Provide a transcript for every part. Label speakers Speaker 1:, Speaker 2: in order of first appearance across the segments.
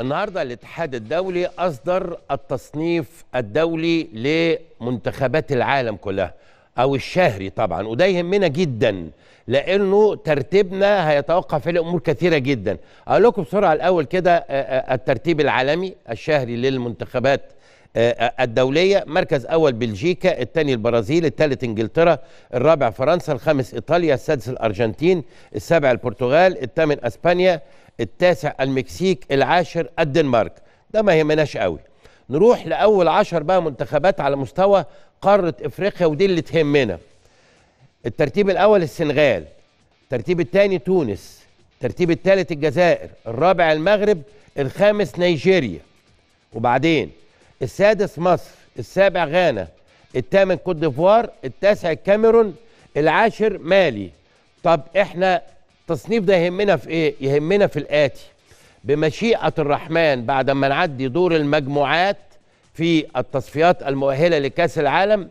Speaker 1: النهارده الاتحاد الدولي اصدر التصنيف الدولي لمنتخبات العالم كلها او الشهري طبعا وده يهمنا جدا لانه ترتيبنا هيتوقف في امور كثيره جدا اقول لكم بسرعه الاول كده الترتيب العالمي الشهري للمنتخبات آه، الدوليه مركز اول بلجيكا الثاني البرازيل الثالث انجلترا الرابع فرنسا الخامس ايطاليا السادس الارجنتين السابع البرتغال الثامن اسبانيا التاسع المكسيك العاشر الدنمارك ده ما يهمناش قوي نروح لاول عشر بقى منتخبات على مستوى قاره افريقيا ودي اللي تهمنا الترتيب الاول السنغال الترتيب الثاني تونس الترتيب الثالث الجزائر الرابع المغرب الخامس نيجيريا وبعدين السادس مصر السابع غانا الثامن كوت ديفوار التاسع الكاميرون العاشر مالي طب احنا التصنيف ده يهمنا في ايه يهمنا في الاتي بمشيئه الرحمن بعد ما نعدي دور المجموعات في التصفيات المؤهله لكاس العالم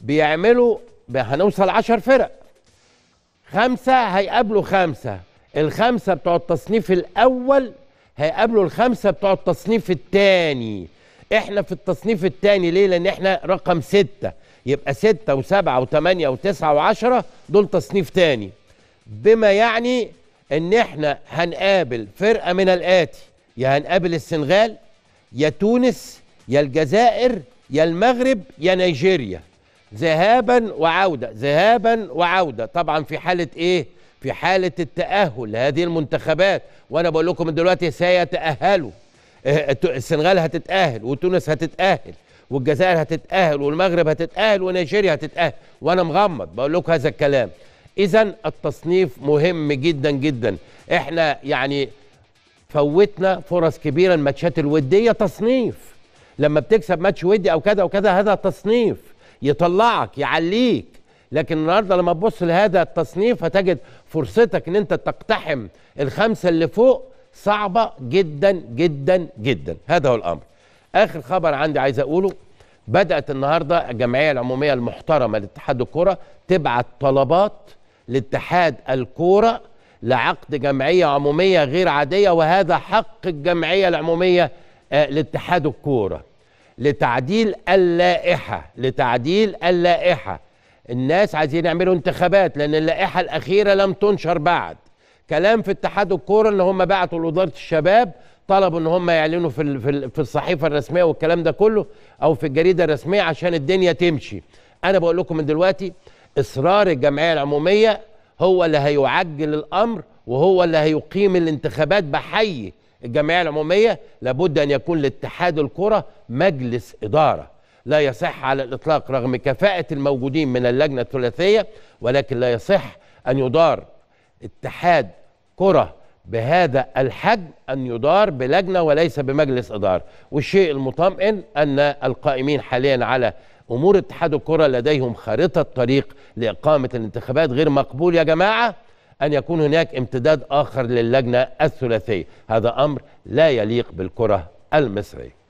Speaker 1: بيعملوا هنوصل عشر فرق خمسة هيقابلوا خمسة الخمسة بتوع التصنيف الأول هيقابلوا الخمسة بتوع التصنيف الثاني احنا في التصنيف الثاني ليه لان احنا رقم ستة يبقى ستة وسبعة وثمانية وتسعة وعشرة دول تصنيف ثاني بما يعني ان احنا هنقابل فرقة من الاتي يا هنقابل السنغال يا تونس يا الجزائر يا المغرب يا نيجيريا ذهابا وعودة ذهابا وعودة طبعا في حالة ايه في حالة التأهل لهذه المنتخبات وانا بقول لكم دلوقتي سيتأهلوا آه، السنغال هتتأهل وتونس هتتأهل والجزائر هتتأهل والمغرب هتتأهل ونيجيريا هتتأهل وأنا مغمض بقول لكم هذا الكلام إذا التصنيف مهم جدا جدا إحنا يعني فوتنا فرص كبيرة الماتشات الودية تصنيف لما بتكسب ماتش ودي أو كذا وكذا هذا تصنيف يطلعك يعليك لكن النهارده لما تبص لهذا التصنيف هتجد فرصتك ان انت تقتحم الخمسه اللي فوق صعبة جدا جدا جدا هذا هو الأمر آخر خبر عندي عايز أقوله بدأت النهاردة الجمعية العمومية المحترمة لاتحاد الكرة تبعت طلبات لاتحاد الكورة لعقد جمعية عمومية غير عادية وهذا حق الجمعية العمومية آه، لاتحاد الكورة لتعديل اللائحة لتعديل اللائحة الناس عايزين يعملوا انتخابات لأن اللائحة الأخيرة لم تنشر بعد كلام في اتحاد الكوره ان هم بعتوا لاداره الشباب طلبوا ان هم يعلنوا في في الصحيفه الرسميه والكلام ده كله او في الجريده الرسميه عشان الدنيا تمشي انا بقول لكم من دلوقتي اصرار الجمعيه العموميه هو اللي هيعجل الامر وهو اللي هيقيم الانتخابات بحي الجمعيه العموميه لابد ان يكون لاتحاد الكره مجلس اداره لا يصح على الاطلاق رغم كفاءه الموجودين من اللجنه الثلاثيه ولكن لا يصح ان يدار اتحاد كره بهذا الحجم أن يدار بلجنة وليس بمجلس إدارة والشيء المطمئن أن القائمين حاليا على أمور اتحاد الكرة لديهم خارطة طريق لإقامة الانتخابات غير مقبول يا جماعة أن يكون هناك امتداد آخر للجنة الثلاثية هذا أمر لا يليق بالكرة المصرية